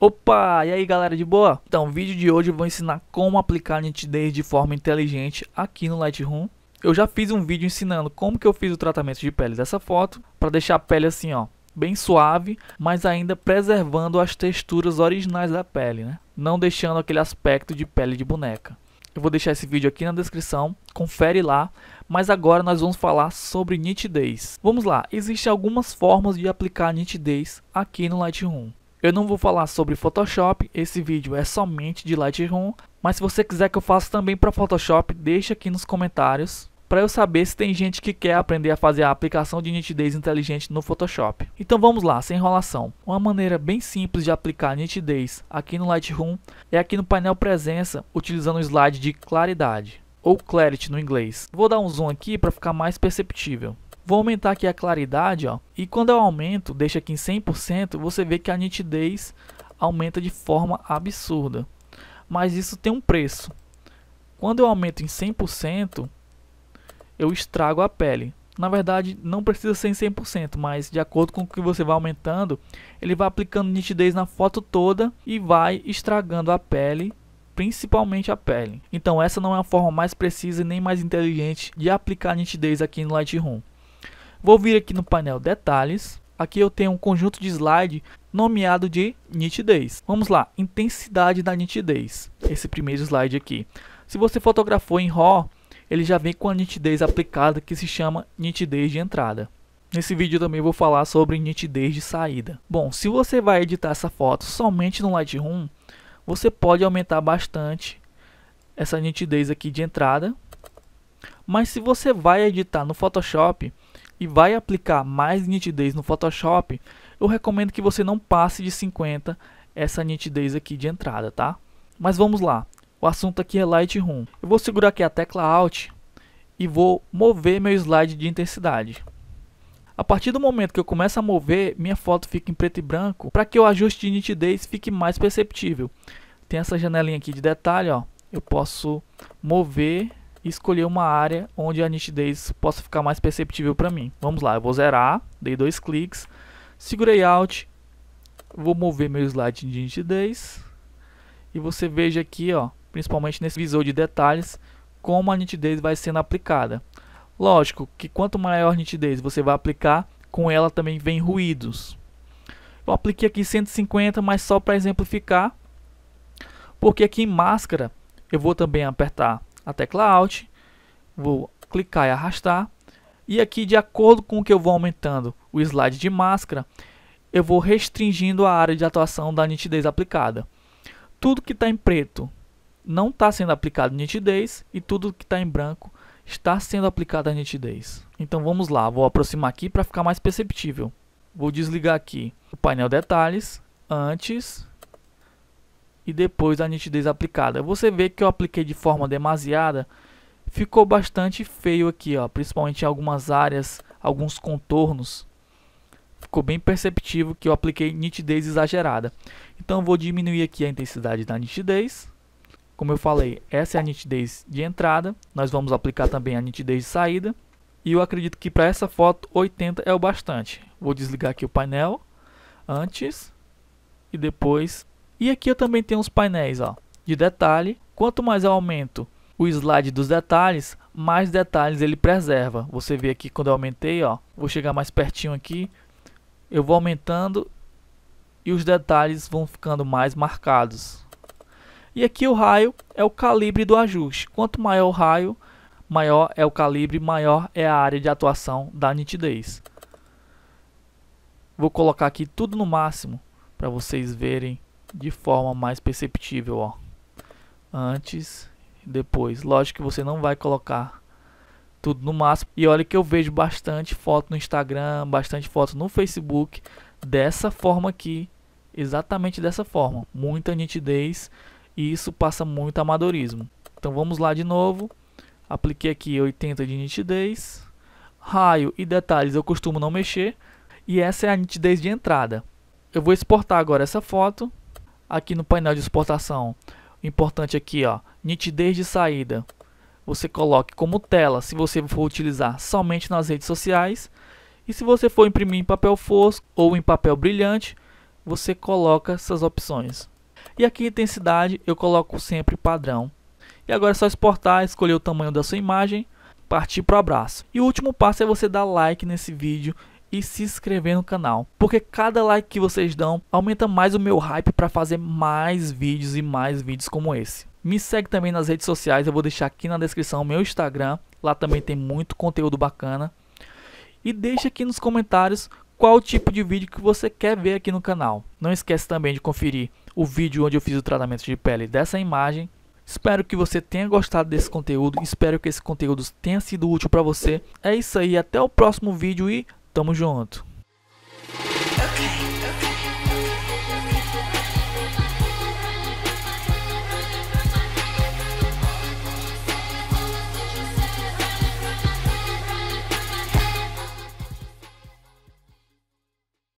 Opa, e aí galera de boa? Então, no vídeo de hoje eu vou ensinar como aplicar nitidez de forma inteligente aqui no Lightroom. Eu já fiz um vídeo ensinando como que eu fiz o tratamento de pele dessa foto para deixar a pele assim, ó, bem suave, mas ainda preservando as texturas originais da pele, né? Não deixando aquele aspecto de pele de boneca. Eu vou deixar esse vídeo aqui na descrição, confere lá, mas agora nós vamos falar sobre nitidez. Vamos lá, existem algumas formas de aplicar nitidez aqui no Lightroom. Eu não vou falar sobre Photoshop, esse vídeo é somente de Lightroom, mas se você quiser que eu faça também para Photoshop, deixa aqui nos comentários para eu saber se tem gente que quer aprender a fazer a aplicação de nitidez inteligente no Photoshop. Então vamos lá, sem enrolação. Uma maneira bem simples de aplicar nitidez aqui no Lightroom é aqui no painel presença, utilizando o slide de claridade, ou clarity no inglês. Vou dar um zoom aqui para ficar mais perceptível. Vou aumentar aqui a claridade, ó. E quando eu aumento, deixa aqui em 100%, você vê que a nitidez aumenta de forma absurda. Mas isso tem um preço. Quando eu aumento em 100%, eu estrago a pele. Na verdade, não precisa ser em 100%, mas de acordo com o que você vai aumentando, ele vai aplicando nitidez na foto toda e vai estragando a pele principalmente a pele. Então essa não é a forma mais precisa e nem mais inteligente de aplicar nitidez aqui no Lightroom. Vou vir aqui no painel detalhes. Aqui eu tenho um conjunto de slide nomeado de nitidez. Vamos lá, intensidade da nitidez. Esse primeiro slide aqui. Se você fotografou em RAW, ele já vem com a nitidez aplicada que se chama nitidez de entrada. Nesse vídeo também vou falar sobre nitidez de saída. Bom, se você vai editar essa foto somente no Lightroom, você pode aumentar bastante essa nitidez aqui de entrada. Mas se você vai editar no Photoshop, e vai aplicar mais nitidez no Photoshop, eu recomendo que você não passe de 50 essa nitidez aqui de entrada, tá? Mas vamos lá, o assunto aqui é Lightroom. Eu vou segurar aqui a tecla Alt e vou mover meu slide de intensidade. A partir do momento que eu começo a mover, minha foto fica em preto e branco para que o ajuste de nitidez fique mais perceptível. Tem essa janelinha aqui de detalhe, ó. eu posso mover e escolher uma área onde a nitidez possa ficar mais perceptível para mim. Vamos lá, eu vou zerar, dei dois cliques, segurei Alt, vou mover meu slide de nitidez e você veja aqui, ó, principalmente nesse visor de detalhes, como a nitidez vai sendo aplicada. Lógico que quanto maior a nitidez você vai aplicar, com ela também vem ruídos. Eu apliquei aqui 150, mas só para exemplificar, porque aqui em máscara eu vou também apertar a tecla Alt, vou clicar e arrastar. E aqui, de acordo com o que eu vou aumentando o slide de máscara, eu vou restringindo a área de atuação da nitidez aplicada. Tudo que está em preto não está sendo aplicado nitidez e tudo que está em branco está sendo aplicado a nitidez. Então vamos lá, vou aproximar aqui para ficar mais perceptível. Vou desligar aqui o painel detalhes, antes, e depois a nitidez aplicada. Você vê que eu apliquei de forma demasiada, ficou bastante feio aqui, ó, principalmente em algumas áreas, alguns contornos. Ficou bem perceptível que eu apliquei nitidez exagerada. Então vou diminuir aqui a intensidade da nitidez. Como eu falei, essa é a nitidez de entrada. Nós vamos aplicar também a nitidez de saída. E eu acredito que para essa foto 80 é o bastante. Vou desligar aqui o painel antes e depois e aqui eu também tenho os painéis ó, de detalhe. Quanto mais eu aumento o slide dos detalhes, mais detalhes ele preserva. Você vê aqui quando eu aumentei, ó, vou chegar mais pertinho aqui, eu vou aumentando e os detalhes vão ficando mais marcados. E aqui o raio é o calibre do ajuste. Quanto maior o raio, maior é o calibre, maior é a área de atuação da nitidez. Vou colocar aqui tudo no máximo para vocês verem de forma mais perceptível, ó. Antes e depois. Lógico que você não vai colocar tudo no máximo. E olha que eu vejo bastante foto no Instagram, bastante foto no Facebook dessa forma aqui, exatamente dessa forma, muita nitidez e isso passa muito amadorismo. Então vamos lá de novo. Apliquei aqui 80 de nitidez. Raio e detalhes eu costumo não mexer e essa é a nitidez de entrada. Eu vou exportar agora essa foto aqui no painel de exportação, importante aqui, ó, nitidez de saída, você coloque como tela se você for utilizar somente nas redes sociais. E se você for imprimir em papel fosco ou em papel brilhante, você coloca essas opções. E aqui intensidade eu coloco sempre padrão. E agora é só exportar, escolher o tamanho da sua imagem, partir para o abraço. E o último passo é você dar like nesse vídeo e se inscrever no canal, porque cada like que vocês dão aumenta mais o meu hype para fazer mais vídeos e mais vídeos como esse. Me segue também nas redes sociais, eu vou deixar aqui na descrição o meu Instagram, lá também tem muito conteúdo bacana. E deixa aqui nos comentários qual tipo de vídeo que você quer ver aqui no canal. Não esquece também de conferir o vídeo onde eu fiz o tratamento de pele dessa imagem. Espero que você tenha gostado desse conteúdo, espero que esse conteúdo tenha sido útil para você. É isso aí, até o próximo vídeo e Tamo junto. Okay.